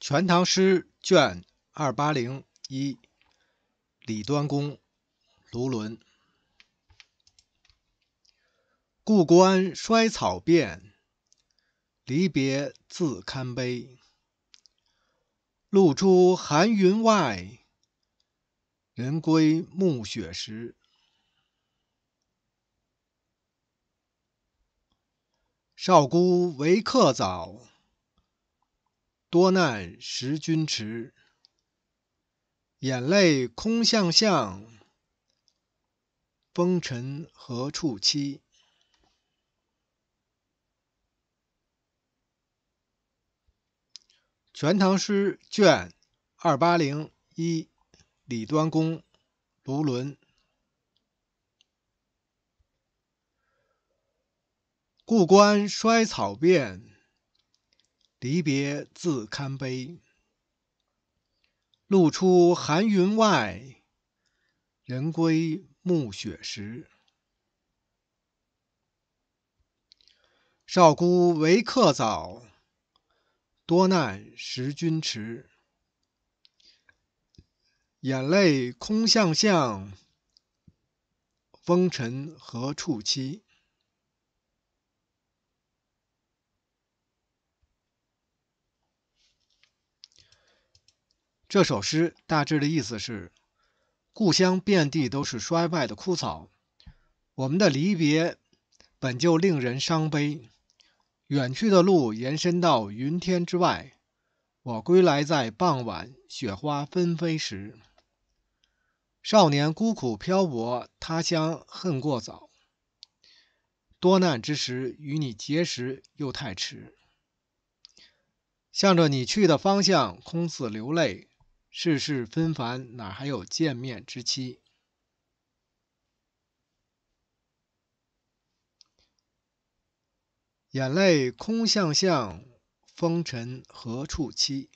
《全唐诗》卷二八零一，李端公，卢纶。故关衰草遍，离别自堪悲。路出寒云外，人归暮雪时。少孤为客早。多难识君迟，眼泪空向向。风尘何处栖？《全唐诗》卷二八零一，李端公，卢纶。故关衰草遍。离别自堪悲，路出寒云外，人归暮雪时。少孤为客早，多难识君迟。眼泪空相向，风尘何处栖？这首诗大致的意思是：故乡遍地都是衰败的枯草，我们的离别本就令人伤悲。远去的路延伸到云天之外，我归来在傍晚雪花纷飞时。少年孤苦漂泊，他乡恨过早。多难之时与你结识又太迟，向着你去的方向空自流泪。世事纷繁，哪还有见面之期？眼泪空相向，风尘何处栖？